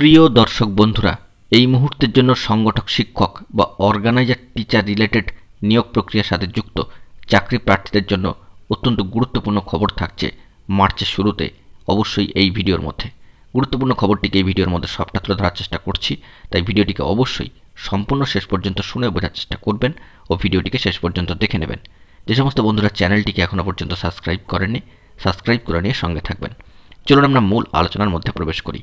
প্রিয় দর্শক বন্ধুরা এই মুহূর্তের জন্য সংগঠক শিক্ষক বা অর্গানাইজার টিচার রিলেটেড নিয়োগ প্রক্রিয়ার সাথে যুক্ত চাকরি প্রার্থীদের জন্য অত্যন্ত গুরুত্বপূর্ণ খবর থাকছে মার্চের শুরুতে অবশ্যই এই ভিডিওর মধ্যে গুরুত্বপূর্ণ খবরটিকে এই ভিডিওর মধ্যে সবটা তুলে ধরার চেষ্টা করছি তাই ভিডিওটিকে অবশ্যই সম্পূর্ণ শেষ পর্যন্ত শুনে বোঝার চেষ্টা করবেন ও ভিডিওটিকে শেষ পর্যন্ত দেখে নেবেন যে সমস্ত বন্ধুরা চ্যানেলটিকে এখনও পর্যন্ত সাবস্ক্রাইব করেননি সাবস্ক্রাইব করে নিয়ে সঙ্গে থাকবেন চলুন আমরা মূল আলোচনার মধ্যে প্রবেশ করি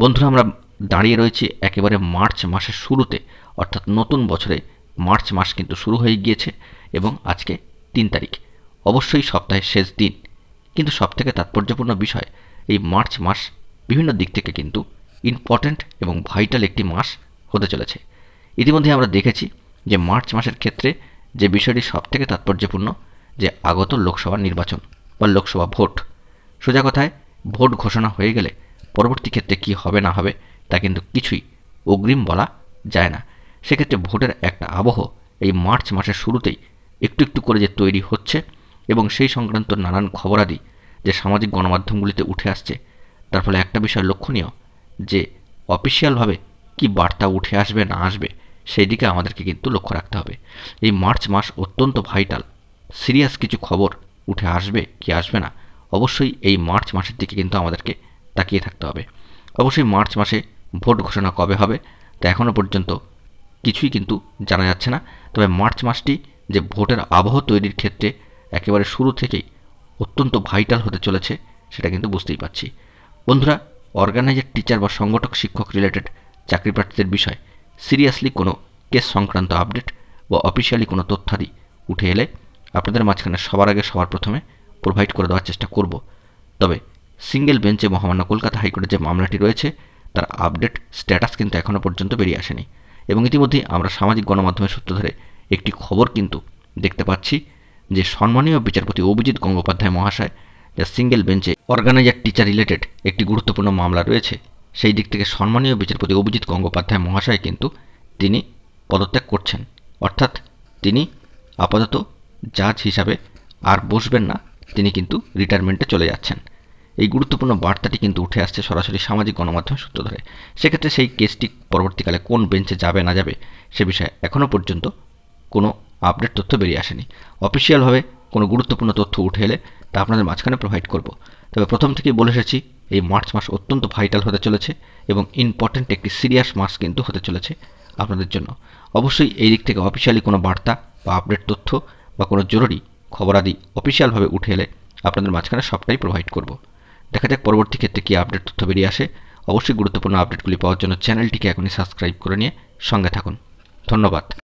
বন্ধুরা আমরা দাঁড়িয়ে রয়েছি একেবারে মার্চ মাসের শুরুতে অর্থাৎ নতুন বছরে মার্চ মাস কিন্তু শুরু হয়ে গিয়েছে এবং আজকে তিন তারিখ অবশ্যই সপ্তাহের শেষ দিন কিন্তু সবথেকে তাৎপর্যপূর্ণ বিষয় এই মার্চ মাস বিভিন্ন দিক থেকে কিন্তু ইম্পর্ট্যান্ট এবং ভাইটাল একটি মাস হতে চলেছে ইতিমধ্যে আমরা দেখেছি যে মার্চ মাসের ক্ষেত্রে যে বিষয়টি সবথেকে তাৎপর্যপূর্ণ যে আগত লোকসভা নির্বাচন বা লোকসভা ভোট সোজা কথায় ভোট ঘোষণা হয়ে গেলে পরবর্তী ক্ষেত্রে কী হবে না হবে তা কিন্তু কিছুই অগ্রিম বলা যায় না সেক্ষেত্রে ভোটের একটা আবহ এই মার্চ মাসের শুরুতেই একটু একটু করে যে তৈরি হচ্ছে এবং সেই সংক্রান্ত নানান খবরাদি যে সামাজিক গণমাধ্যমগুলিতে উঠে আসছে তার ফলে একটা বিষয় লক্ষণীয় যে অফিসিয়ালভাবে কি বার্তা উঠে আসবে না আসবে সেই দিকে আমাদেরকে কিন্তু লক্ষ্য রাখতে হবে এই মার্চ মাস অত্যন্ত ভাইটাল সিরিয়াস কিছু খবর উঠে আসবে কি আসবে না অবশ্যই এই মার্চ মাসের দিকে কিন্তু আমাদেরকে তাকিয়ে থাকতে হবে অবশ্যই মার্চ মাসে ভোট ঘোষণা কবে হবে তা এখনও পর্যন্ত কিছুই কিন্তু জানা যাচ্ছে না তবে মার্চ মাসটি যে ভোটের আবহ তৈরির ক্ষেত্রে একেবারে শুরু থেকেই অত্যন্ত ভাইটাল হতে চলেছে সেটা কিন্তু বুঝতেই পারছি বন্ধুরা অর্গানাইজার টিচার বা সংগঠক শিক্ষক রিলেটেড চাকরি প্রার্থীদের বিষয়ে সিরিয়াসলি কোনো কেস সংক্রান্ত আপডেট বা অফিসিয়ালি কোনো তথ্যাদি উঠে এলে আপনাদের মাঝখানে সবার আগে সবার প্রথমে প্রোভাইড করে দেওয়ার চেষ্টা করব তবে সিঙ্গেল বেঞ্চে মহামান্য কলকাতা হাইকোর্টের যে মামলাটি রয়েছে তার আপডেট স্ট্যাটাস কিন্তু এখনও পর্যন্ত বেরিয়ে আসেনি এবং ইতিমধ্যেই আমরা সামাজিক গণমাধ্যমের সূত্র ধরে একটি খবর কিন্তু দেখতে পাচ্ছি যে সম্মানীয় বিচারপতি অভিজিৎ গঙ্গোপাধ্যায় মহাশয় যা সিঙ্গেল বেঞ্চে অর্গানাইজার টিচার রিলেটেড একটি গুরুত্বপূর্ণ মামলা রয়েছে সেই দিক থেকে সম্মানীয় বিচারপতি অভিজিৎ গঙ্গোপাধ্যায় মহাশয় কিন্তু তিনি পদত্যাগ করছেন অর্থাৎ তিনি আপাতত জাজ হিসাবে আর বসবেন না তিনি কিন্তু রিটায়ারমেন্টে চলে যাচ্ছেন এই গুরুত্বপূর্ণ বার্তাটি কিন্তু উঠে আসছে সরাসরি সামাজিক গণমাধ্যম সূত্র ধরে সেক্ষেত্রে সেই কেসটি পরবর্তীকালে কোন বেঞ্চে যাবে না যাবে সে বিষয়ে এখনও পর্যন্ত কোনো আপডেট তথ্য বেরিয়ে আসেনি অফিসিয়ালভাবে কোনো গুরুত্বপূর্ণ তথ্য উঠে এলে তা আপনাদের মাঝখানে প্রোভাইড করব তবে প্রথম থেকেই বলে এসেছি এই মার্চ মাস অত্যন্ত ভাইটাল হতে চলেছে এবং ইম্পর্ট্যান্ট একটি সিরিয়াস মাস কিন্তু হতে চলেছে আপনাদের জন্য অবশ্যই এই দিক থেকে অফিসিয়ালি কোনো বার্তা বা আপডেট তথ্য বা কোনো জরুরি খবরাদি অফিসিয়ালভাবে উঠে এলে আপনাদের মাঝখানে সবটাই প্রোভাইড করব দেখা যাক পরবর্তী ক্ষেত্রে কী আপডেট তথ্য বেরিয়ে আসে অবশ্যই গুরুত্বপূর্ণ আপডেটগুলি পাওয়ার জন্য চ্যানেলটিকে এখনই সাবস্ক্রাইব করে নিয়ে সঙ্গে থাকুন ধন্যবাদ